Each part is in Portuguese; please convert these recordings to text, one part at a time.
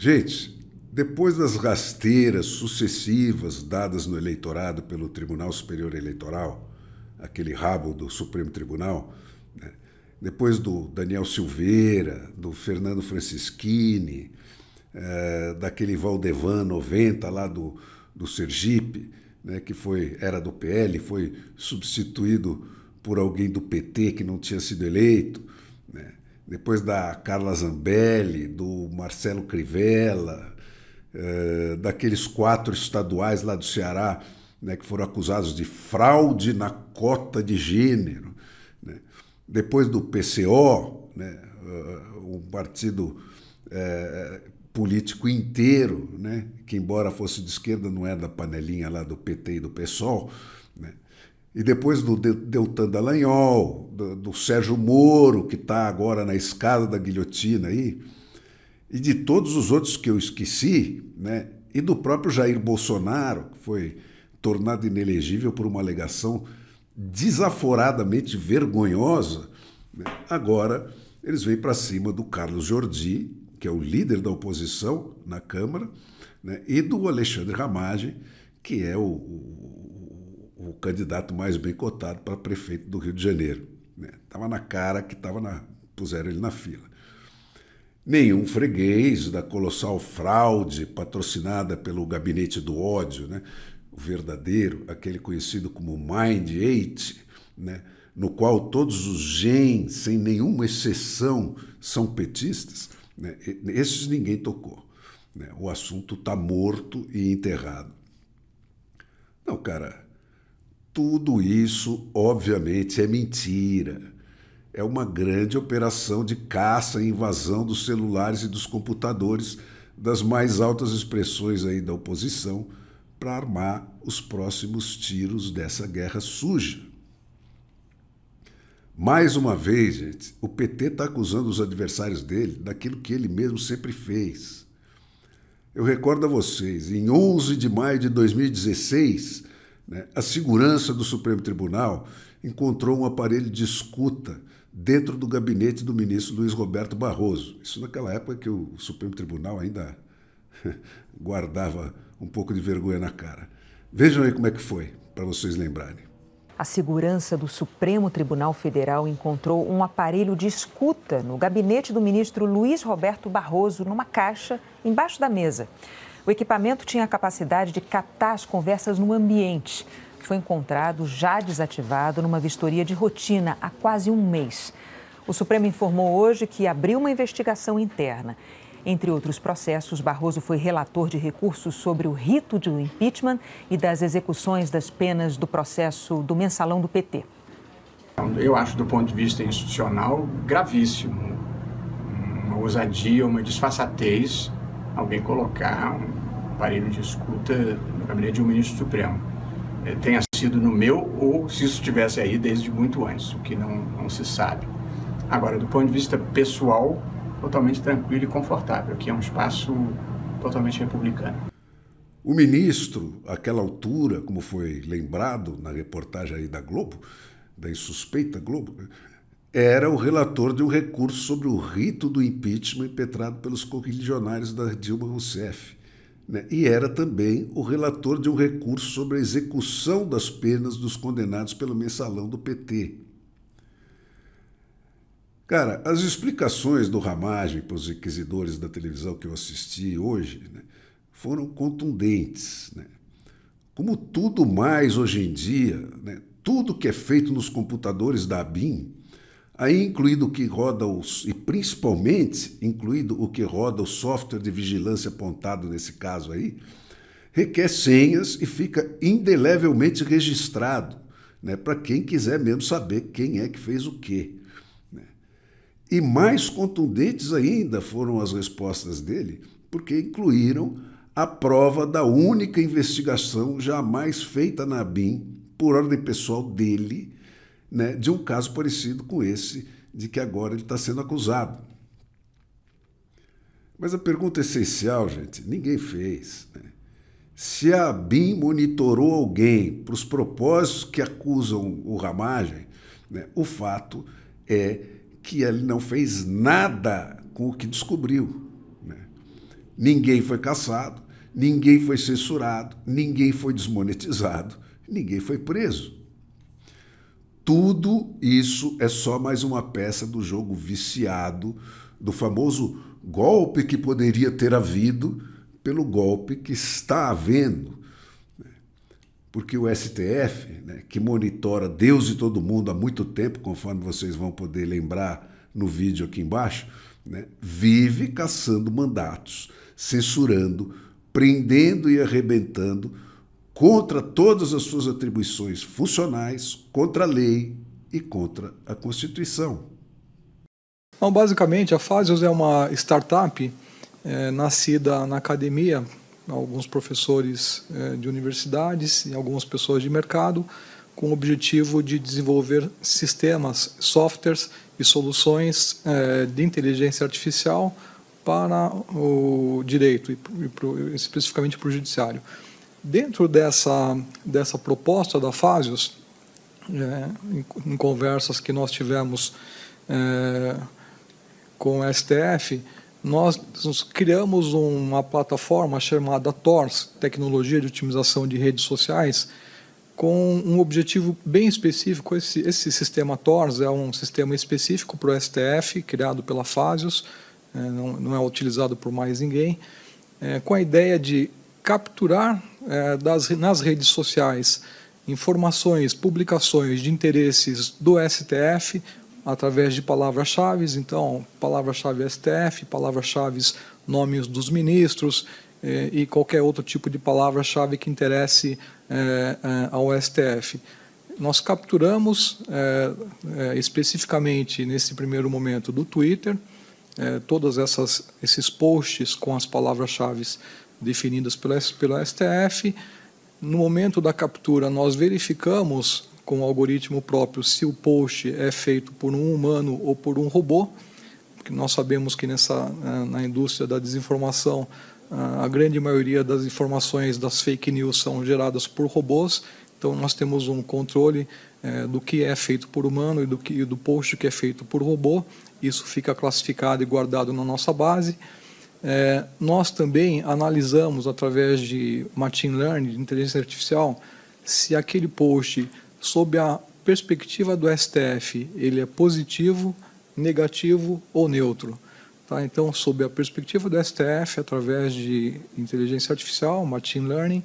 Gente, depois das rasteiras sucessivas dadas no eleitorado pelo Tribunal Superior Eleitoral, aquele rabo do Supremo Tribunal, né? depois do Daniel Silveira, do Fernando Francischini, é, eh, daquele Valdevan 90 lá do, do Sergipe, né, que foi era do PL, foi substituído por alguém do PT que não tinha sido eleito. Né depois da Carla Zambelli, do Marcelo Crivella, eh, daqueles quatro estaduais lá do Ceará, né, que foram acusados de fraude na cota de gênero. Né? Depois do PCO, né, eh, um partido eh, político inteiro, né, que embora fosse de esquerda, não é da panelinha lá do PT e do PSOL, e depois do Deltan Dallagnol, do, do Sérgio Moro, que está agora na escada da guilhotina aí, e de todos os outros que eu esqueci, né? e do próprio Jair Bolsonaro, que foi tornado inelegível por uma alegação desaforadamente vergonhosa, né? agora eles vêm para cima do Carlos Jordi, que é o líder da oposição na Câmara, né? e do Alexandre Ramagem, que é o, o o candidato mais bem cotado para prefeito do Rio de Janeiro. Estava né? na cara que tava na, puseram ele na fila. Nenhum freguês da colossal fraude patrocinada pelo gabinete do ódio, né? o verdadeiro, aquele conhecido como Mind Eight, né? no qual todos os genes, sem nenhuma exceção, são petistas, né? esses ninguém tocou. Né? O assunto está morto e enterrado. Não, cara, tudo isso, obviamente, é mentira. É uma grande operação de caça e invasão dos celulares e dos computadores das mais altas expressões aí da oposição para armar os próximos tiros dessa guerra suja. Mais uma vez, gente, o PT está acusando os adversários dele daquilo que ele mesmo sempre fez. Eu recordo a vocês, em 11 de maio de 2016, né? A segurança do Supremo Tribunal encontrou um aparelho de escuta dentro do gabinete do ministro Luiz Roberto Barroso. Isso naquela época que o Supremo Tribunal ainda guardava um pouco de vergonha na cara. Vejam aí como é que foi, para vocês lembrarem. A segurança do Supremo Tribunal Federal encontrou um aparelho de escuta no gabinete do ministro Luiz Roberto Barroso, numa caixa embaixo da mesa. O equipamento tinha a capacidade de captar as conversas no ambiente. Foi encontrado já desativado numa vistoria de rotina há quase um mês. O Supremo informou hoje que abriu uma investigação interna. Entre outros processos, Barroso foi relator de recursos sobre o rito de impeachment e das execuções das penas do processo do mensalão do PT. Eu acho, do ponto de vista institucional, gravíssimo. Uma ousadia, uma disfarçatez alguém colocar um aparelho de escuta no gabinete de um ministro supremo. É, tenha sido no meu ou se isso estivesse aí desde muito antes, o que não, não se sabe. Agora, do ponto de vista pessoal, totalmente tranquilo e confortável, que é um espaço totalmente republicano. O ministro, àquela altura, como foi lembrado na reportagem aí da Globo, da insuspeita Globo, era o relator de um recurso sobre o rito do impeachment impetrado pelos correligionários da Dilma Rousseff. Né? E era também o relator de um recurso sobre a execução das penas dos condenados pelo mensalão do PT. Cara, as explicações do Ramagem para os inquisidores da televisão que eu assisti hoje né, foram contundentes. Né? Como tudo mais hoje em dia, né, tudo que é feito nos computadores da BIM aí incluído o que roda os, e principalmente incluído o que roda o software de vigilância apontado nesse caso aí, requer senhas e fica indelevelmente registrado, né, para quem quiser mesmo saber quem é que fez o quê. Né? E mais contundentes ainda foram as respostas dele, porque incluíram a prova da única investigação jamais feita na BIM por ordem pessoal dele né, de um caso parecido com esse de que agora ele está sendo acusado. Mas a pergunta é essencial, gente, ninguém fez. Né? Se a BIM monitorou alguém para os propósitos que acusam o Ramagem, né, o fato é que ele não fez nada com o que descobriu. Né? Ninguém foi caçado, ninguém foi censurado, ninguém foi desmonetizado, ninguém foi preso. Tudo isso é só mais uma peça do jogo viciado, do famoso golpe que poderia ter havido pelo golpe que está havendo. Né? Porque o STF, né, que monitora Deus e todo mundo há muito tempo, conforme vocês vão poder lembrar no vídeo aqui embaixo, né, vive caçando mandatos, censurando, prendendo e arrebentando contra todas as suas atribuições funcionais, contra a lei e contra a Constituição. Bom, então, basicamente, a Fásios é uma startup é, nascida na academia, alguns professores é, de universidades e algumas pessoas de mercado, com o objetivo de desenvolver sistemas, softwares e soluções é, de inteligência artificial para o direito e, e pro, especificamente para o judiciário. Dentro dessa, dessa proposta da Fasius, é, em, em, conversas que nós tivemos é, com o STF, nós, criamos uma plataforma chamada TORS, Tecnologia de Otimização de Redes Sociais, com um objetivo bem específico. Esse, esse sistema TORS é um sistema específico para o STF, criado pela Fasius, é, não, não, é utilizado por mais ninguém, é, com a ideia de capturar é, das, nas redes sociais informações, publicações de interesses do STF através de palavras-chave, então palavra-chave STF, palavra-chave nomes dos ministros é, e qualquer outro tipo de palavra-chave que interesse é, é, ao STF. Nós capturamos especificamente nesse primeiro momento do Twitter todas essas esses posts com as palavras-chave definidas pelo STF. No momento da captura, nós verificamos com o algoritmo próprio se o post é feito por um humano ou por um robô, porque nós sabemos que nessa, né, na indústria da desinformação ah, a grande maioria das informações das fake news são geradas por robôs, então nós temos um controle é, do que é feito por humano e do, que, do post que é feito por robô. Isso fica classificado e guardado na nossa base. É, nós também analisamos, através de machine learning, de inteligência artificial, se aquele post, sob a perspectiva do STF, ele é positivo, negativo ou neutro. Tá? Então, sob a perspectiva do STF, através de inteligência artificial, machine learning,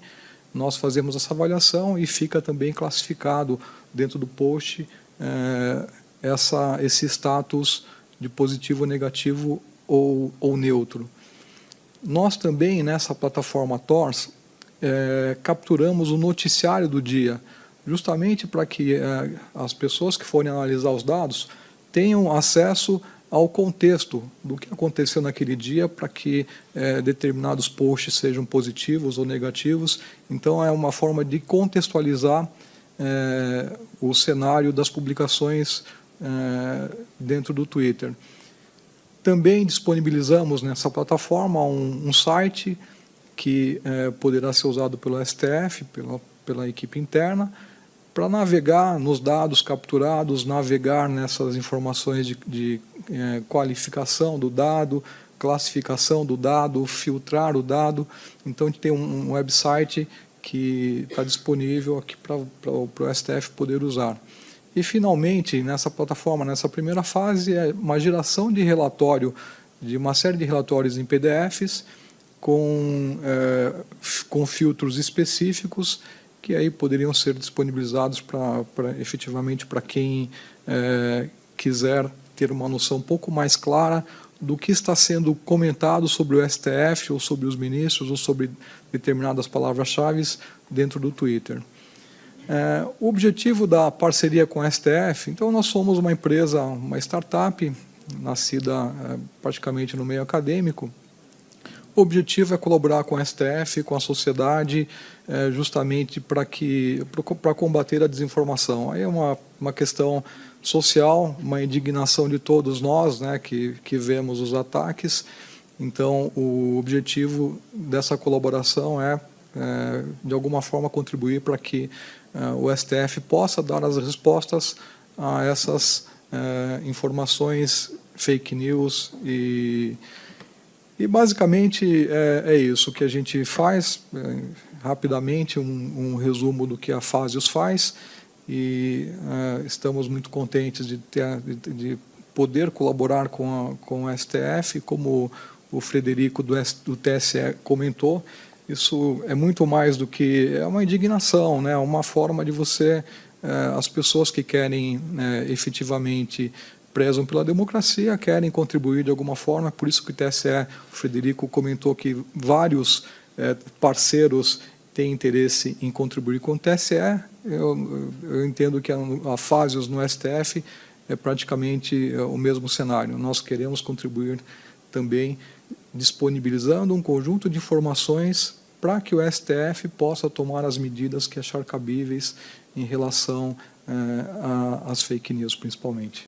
nós fazemos essa avaliação e fica também classificado dentro do post é, essa, esse status de positivo, negativo ou, ou neutro. Nós também, nessa plataforma TORS, é, capturamos o noticiário do dia, justamente para que é, as pessoas que forem analisar os dados tenham acesso ao contexto do que aconteceu naquele dia para que é, determinados posts sejam positivos ou negativos. Então, é uma forma de contextualizar é, o cenário das publicações é, dentro do Twitter. Também disponibilizamos nessa plataforma um, um site que é, poderá ser usado pelo STF, pela, pela equipe interna, para navegar nos dados capturados, navegar nessas informações de, de é, qualificação do dado, classificação do dado, filtrar o dado. Então, a gente tem um, um website que está disponível aqui para o STF poder usar. E, finalmente, nessa plataforma, nessa primeira fase, é uma geração de relatório, de uma série de relatórios em PDFs, com, é, com filtros específicos que aí poderiam ser disponibilizados pra, pra efetivamente para quem é, quiser ter uma noção um pouco mais clara do que está sendo comentado sobre o STF ou sobre os ministros ou sobre determinadas palavras-chave dentro do Twitter. É, o objetivo da parceria com a STF, então nós somos uma empresa, uma startup, nascida é, praticamente no meio acadêmico. O objetivo é colaborar com a STF, com a sociedade, é, justamente para que para combater a desinformação. Aí é uma, uma questão social, uma indignação de todos nós, né, que, que vemos os ataques. Então, o objetivo dessa colaboração é, é de alguma forma, contribuir para que eh, o STF possa dar as respostas a essas eh, informações fake news e, e basicamente é, é, isso que a gente faz, é, rapidamente um, um, resumo do que a os faz e é, estamos muito contentes de, ter, de, de, poder colaborar com, a, com o STF, como o Frederico do, S, do TSE comentou, isso é muito mais do que é uma indignação, né? É uma forma de você eh, as pessoas que querem né, efetivamente prezam pela democracia, querem contribuir de alguma forma, por isso que o TSE, o Frederico comentou que vários eh, parceiros têm interesse em contribuir com o TSE. Eu, eu entendo que a Fásios no STF é praticamente eh, o mesmo cenário. Nós queremos contribuir também disponibilizando um conjunto de informações para que o STF possa tomar as medidas que achar cabíveis em relação eh, às eh, fake news, principalmente.